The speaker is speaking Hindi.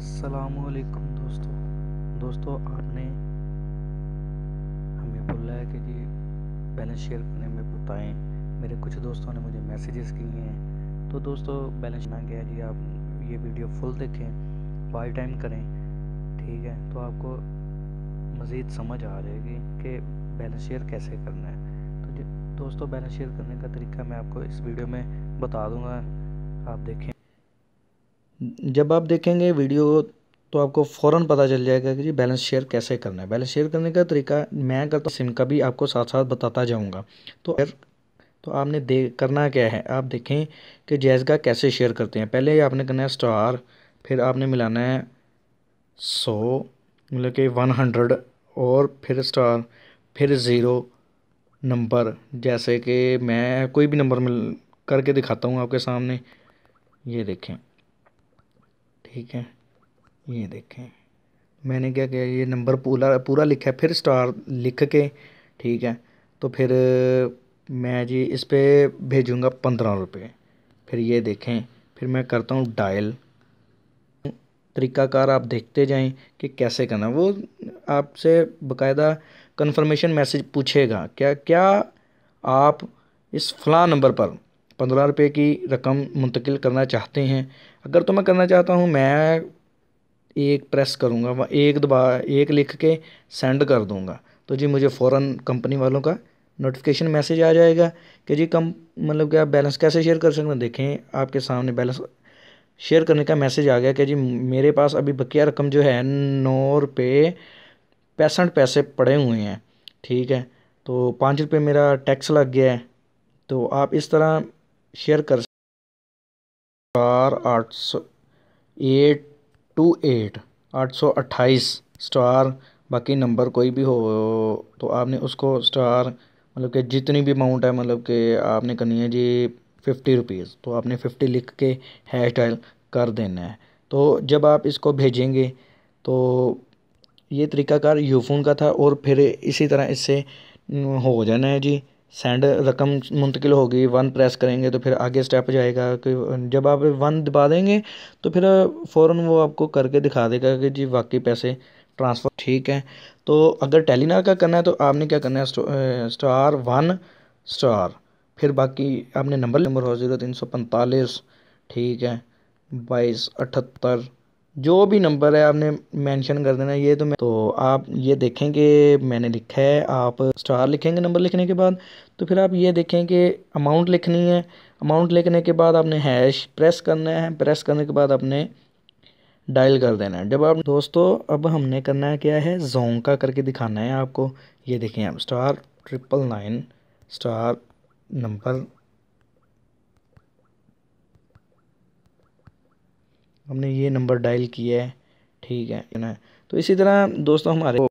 असलकम दोस्तों दोस्तों आपने हमें बोला है कि जी बैलेंस शेयर करने में बताएं मेरे कुछ दोस्तों ने मुझे मैसेजेस किए हैं तो दोस्तों बैलेंस ना गया जी आप ये वीडियो फुल देखें बाई टाइम करें ठीक है तो आपको मज़ीद समझ आ जाएगी कि बैलेंस शेयर कैसे करना है तो दोस्तों बैलेंस शेयर करने का तरीका मैं आपको इस वीडियो में बता दूँगा आप देखें जब आप देखेंगे वीडियो तो आपको फ़ौरन पता चल जाएगा कि जी बैलेंस शेयर कैसे करना है बैलेंस शेयर करने का तरीका मैं करता हूँ सिम का भी आपको साथ साथ बताता जाऊँगा तो अगर तो आपने दे करना क्या है आप देखें कि जैज़ का कैसे शेयर करते हैं पहले आपने करना है स्टार फिर आपने मिलाना है सौ मतलब कि वन हंड्रेड और फिर स्टार फिर ज़ीरो नंबर जैसे कि मैं कोई भी नंबर मिल करके दिखाता हूँ आपके सामने ये देखें ठीक है ये देखें मैंने क्या किया ये नंबर पूरा पूरा लिखा है फिर स्टार लिख के ठीक है तो फिर मैं जी इस पर भेजूँगा पंद्रह रुपये फिर ये देखें फिर मैं करता हूँ डायल तरीकाकार आप देखते जाएं कि कैसे करना वो आपसे बकायदा कंफर्मेशन मैसेज पूछेगा क्या क्या आप इस फला नंबर पर पंद्रह रुपये की रकम मुंतकिल करना चाहते हैं अगर तो मैं करना चाहता हूँ मैं एक प्रेस करूँगा व एक दबा एक लिख के सेंड कर दूँगा तो जी मुझे फ़ौर कंपनी वालों का नोटिफिकेशन मैसेज आ जाएगा कि जी कम मतलब क्या बैलेंस कैसे शेयर कर सकते हैं देखें आपके सामने बैलेंस शेयर करने का मैसेज आ गया कि जी मेरे पास अभी बकिया रकम जो है नौ रुपये पैंसठ पैसे पड़े हुए हैं ठीक है तो पाँच रुपये मेरा टैक्स लग गया है तो आप इस तरह शेयर कर स्टार आठ सौ एट टू एट आठ सौ अट्ठाईस स्टार बाकी नंबर कोई भी हो तो आपने उसको स्टार मतलब कि जितनी भी अमाउंट है मतलब कि आपने करनी है जी फिफ्टी रुपीज़ तो आपने फिफ्टी लिख के हैश डायल कर देना है तो जब आप इसको भेजेंगे तो ये तरीकाकार यूफ़ोन का था और फिर इसी तरह इससे हो जाना है जी सेंड रकम मुंतकिल होगी वन प्रेस करेंगे तो फिर आगे स्टेप जाएगा कि जब आप वन दबा देंगे तो फिर फ़ौर वो आपको करके दिखा देगा कि जी वाकई पैसे ट्रांसफ़र ठीक है तो अगर टेलीनार का करना है तो आपने क्या करना है स्टार वन स्टार फिर बाकी आपने नंबर नंबर हो जीरो तीन सौ पैंतालीस ठीक है बाईस अठहत्तर जो भी नंबर है आपने मेंशन कर देना ये तो मैं तो आप ये देखें कि मैंने लिखा है आप स्टार लिखेंगे नंबर लिखने के बाद तो फिर आप ये देखें कि अमाउंट लिखनी है अमाउंट लिखने के बाद आपने हैश प्रेस करना है प्रेस करने के बाद आपने डायल कर देना है जब आप दोस्तों अब हमने करना है क्या है जोंग का करके दिखाना है आपको ये देखें आप star triple nine star number हमने ये नंबर डायल किया है ठीक है ना तो इसी तरह दोस्तों हमारे